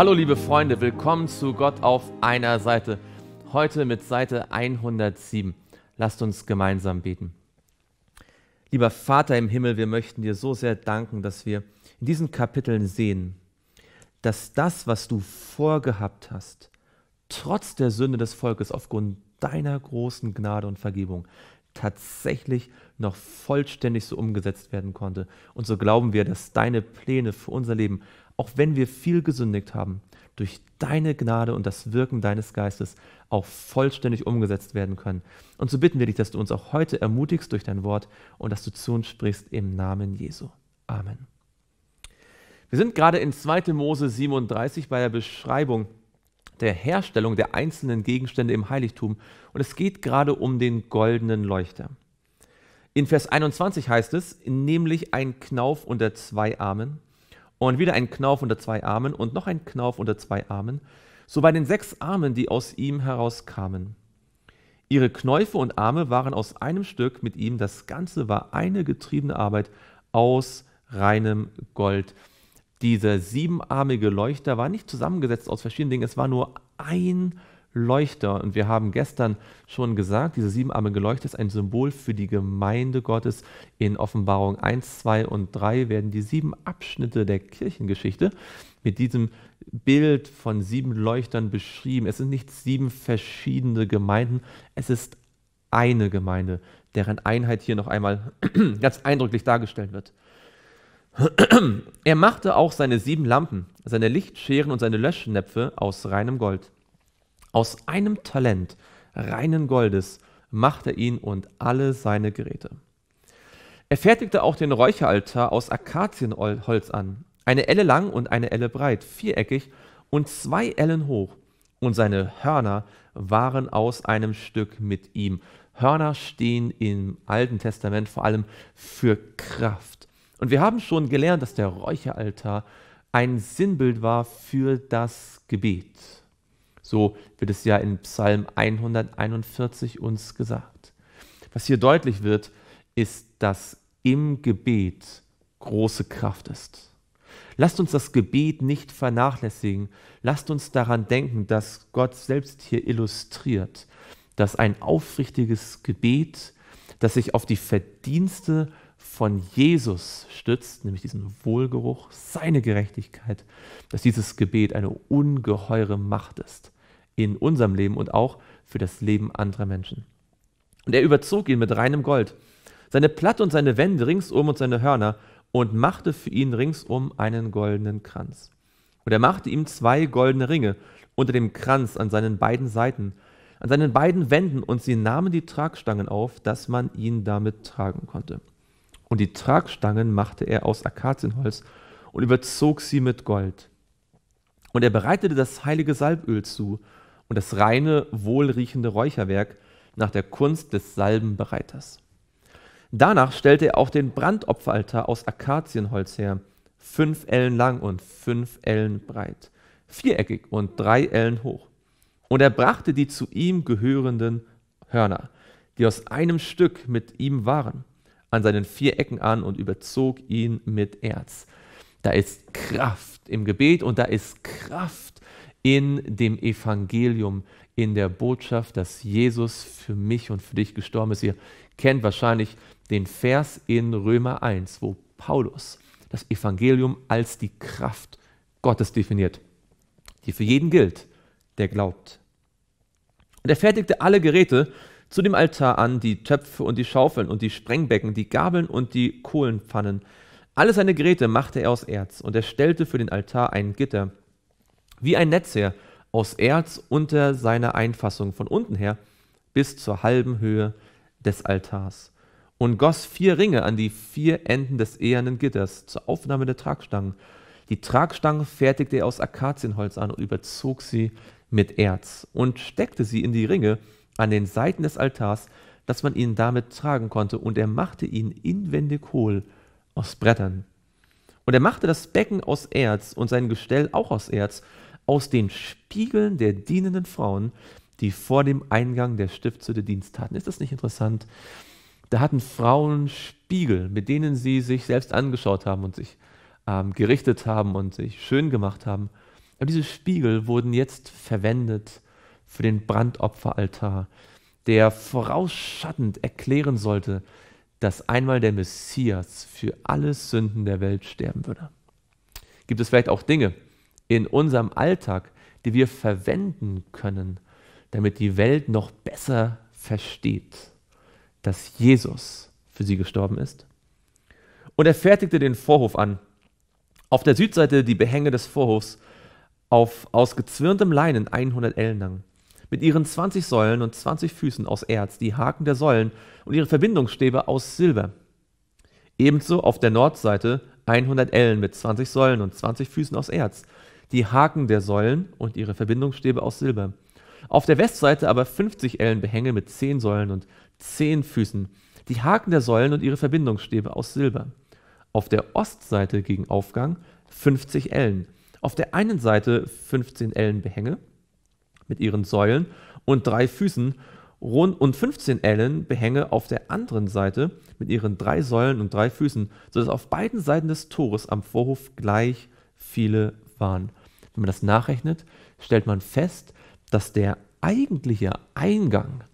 Hallo liebe Freunde, willkommen zu Gott auf einer Seite. Heute mit Seite 107. Lasst uns gemeinsam beten. Lieber Vater im Himmel, wir möchten dir so sehr danken, dass wir in diesen Kapiteln sehen, dass das, was du vorgehabt hast, trotz der Sünde des Volkes aufgrund deiner großen Gnade und Vergebung tatsächlich noch vollständig so umgesetzt werden konnte. Und so glauben wir, dass deine Pläne für unser Leben, auch wenn wir viel gesündigt haben, durch deine Gnade und das Wirken deines Geistes auch vollständig umgesetzt werden können. Und so bitten wir dich, dass du uns auch heute ermutigst durch dein Wort und dass du zu uns sprichst im Namen Jesu. Amen. Wir sind gerade in 2. Mose 37 bei der Beschreibung der Herstellung der einzelnen Gegenstände im Heiligtum und es geht gerade um den goldenen Leuchter. In Vers 21 heißt es, nämlich ein Knauf unter zwei Armen und wieder ein Knauf unter zwei Armen und noch ein Knauf unter zwei Armen, so bei den sechs Armen, die aus ihm herauskamen. Ihre Knäufe und Arme waren aus einem Stück mit ihm, das Ganze war eine getriebene Arbeit aus reinem Gold dieser siebenarmige Leuchter war nicht zusammengesetzt aus verschiedenen Dingen, es war nur ein Leuchter. Und wir haben gestern schon gesagt, dieser siebenarmige Leuchter ist ein Symbol für die Gemeinde Gottes. In Offenbarung 1, 2 und 3 werden die sieben Abschnitte der Kirchengeschichte mit diesem Bild von sieben Leuchtern beschrieben. Es sind nicht sieben verschiedene Gemeinden, es ist eine Gemeinde, deren Einheit hier noch einmal ganz eindrücklich dargestellt wird. Er machte auch seine sieben Lampen, seine Lichtscheren und seine Löschnäpfe aus reinem Gold. Aus einem Talent reinen Goldes machte er ihn und alle seine Geräte. Er fertigte auch den Räucheraltar aus Akazienholz an, eine Elle lang und eine Elle breit, viereckig und zwei Ellen hoch, und seine Hörner waren aus einem Stück mit ihm. Hörner stehen im Alten Testament vor allem für Kraft und wir haben schon gelernt, dass der Räucheraltar ein Sinnbild war für das Gebet. So wird es ja in Psalm 141 uns gesagt. Was hier deutlich wird, ist, dass im Gebet große Kraft ist. Lasst uns das Gebet nicht vernachlässigen. Lasst uns daran denken, dass Gott selbst hier illustriert, dass ein aufrichtiges Gebet, das sich auf die Verdienste von Jesus stützt, nämlich diesen Wohlgeruch, seine Gerechtigkeit, dass dieses Gebet eine ungeheure Macht ist in unserem Leben und auch für das Leben anderer Menschen. Und er überzog ihn mit reinem Gold, seine Platte und seine Wände ringsum und seine Hörner und machte für ihn ringsum einen goldenen Kranz. Und er machte ihm zwei goldene Ringe unter dem Kranz an seinen beiden Seiten, an seinen beiden Wänden, und sie nahmen die Tragstangen auf, dass man ihn damit tragen konnte und die Tragstangen machte er aus Akazienholz und überzog sie mit Gold. Und er bereitete das heilige Salböl zu und das reine, wohlriechende Räucherwerk nach der Kunst des Salbenbereiters. Danach stellte er auch den Brandopferaltar aus Akazienholz her, fünf Ellen lang und fünf Ellen breit, viereckig und drei Ellen hoch. Und er brachte die zu ihm gehörenden Hörner, die aus einem Stück mit ihm waren, an seinen vier Ecken an und überzog ihn mit Erz. Da ist Kraft im Gebet und da ist Kraft in dem Evangelium, in der Botschaft, dass Jesus für mich und für dich gestorben ist. Ihr kennt wahrscheinlich den Vers in Römer 1, wo Paulus das Evangelium als die Kraft Gottes definiert, die für jeden gilt, der glaubt. Und er fertigte alle Geräte, zu dem Altar an die Töpfe und die Schaufeln und die Sprengbecken, die Gabeln und die Kohlenpfannen. Alle seine Geräte machte er aus Erz und er stellte für den Altar ein Gitter, wie ein Netz her, aus Erz unter seiner Einfassung von unten her bis zur halben Höhe des Altars und goss vier Ringe an die vier Enden des ehernen Gitters zur Aufnahme der Tragstangen. Die Tragstangen fertigte er aus Akazienholz an und überzog sie mit Erz und steckte sie in die Ringe, an den Seiten des Altars, dass man ihn damit tragen konnte, und er machte ihn inwendig hohl aus Brettern. Und er machte das Becken aus Erz und sein Gestell auch aus Erz, aus den Spiegeln der dienenden Frauen, die vor dem Eingang der Stiftshütte Dienst hatten. Ist das nicht interessant? Da hatten Frauen Spiegel, mit denen sie sich selbst angeschaut haben und sich ähm, gerichtet haben und sich schön gemacht haben. Aber diese Spiegel wurden jetzt verwendet, für den Brandopferaltar, der vorausschattend erklären sollte, dass einmal der Messias für alle Sünden der Welt sterben würde. Gibt es vielleicht auch Dinge in unserem Alltag, die wir verwenden können, damit die Welt noch besser versteht, dass Jesus für sie gestorben ist? Und er fertigte den Vorhof an. Auf der Südseite die Behänge des Vorhofs auf, aus gezwirntem Leinen 100 Ellen lang mit ihren 20 Säulen und 20 Füßen aus Erz, die Haken der Säulen und ihre Verbindungsstäbe aus Silber. Ebenso auf der Nordseite 100 Ellen mit 20 Säulen und 20 Füßen aus Erz, die Haken der Säulen und ihre Verbindungsstäbe aus Silber. Auf der Westseite aber 50 Ellen Behänge mit 10 Säulen und 10 Füßen, die Haken der Säulen und ihre Verbindungsstäbe aus Silber. Auf der Ostseite gegen Aufgang 50 Ellen. Auf der einen Seite 15 Ellen Behänge, mit ihren Säulen und drei Füßen rund und 15 Ellen Behänge auf der anderen Seite mit ihren drei Säulen und drei Füßen, sodass auf beiden Seiten des Tores am Vorhof gleich viele waren. Wenn man das nachrechnet, stellt man fest, dass der eigentliche Eingang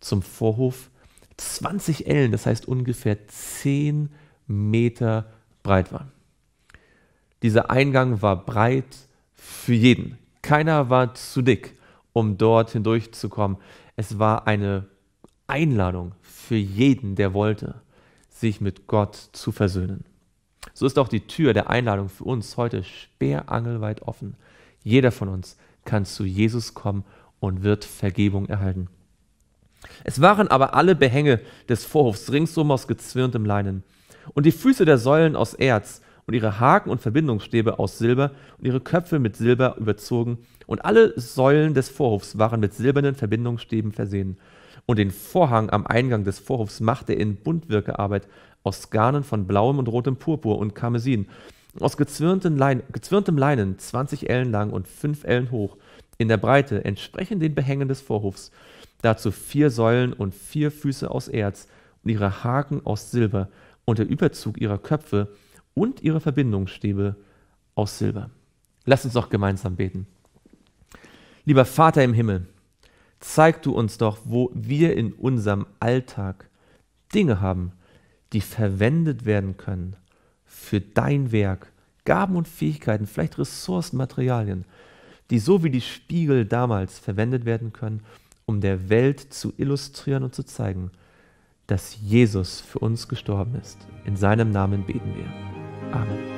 zum Vorhof 20 Ellen, das heißt ungefähr 10 Meter breit war. Dieser Eingang war breit für jeden. Keiner war zu dick um dort hindurchzukommen. Es war eine Einladung für jeden, der wollte, sich mit Gott zu versöhnen. So ist auch die Tür der Einladung für uns heute speerangelweit offen. Jeder von uns kann zu Jesus kommen und wird Vergebung erhalten. Es waren aber alle Behänge des Vorhofs ringsum aus gezwirntem Leinen und die Füße der Säulen aus Erz und ihre Haken und Verbindungsstäbe aus Silber und ihre Köpfe mit Silber überzogen, und alle Säulen des Vorhofs waren mit silbernen Verbindungsstäben versehen. Und den Vorhang am Eingang des Vorhofs machte er in Buntwirkearbeit aus Garnen von blauem und rotem Purpur und Karmesin, aus gezwirntem Leinen, gezwirntem Leinen 20 Ellen lang und 5 Ellen hoch, in der Breite entsprechend den Behängen des Vorhofs, dazu vier Säulen und vier Füße aus Erz und ihre Haken aus Silber und der Überzug ihrer Köpfe und ihre Verbindungsstäbe aus Silber. Lass uns doch gemeinsam beten. Lieber Vater im Himmel, zeig du uns doch, wo wir in unserem Alltag Dinge haben, die verwendet werden können für dein Werk, Gaben und Fähigkeiten, vielleicht Ressourcen, Materialien, die so wie die Spiegel damals verwendet werden können, um der Welt zu illustrieren und zu zeigen, dass Jesus für uns gestorben ist. In seinem Namen beten wir. Amen.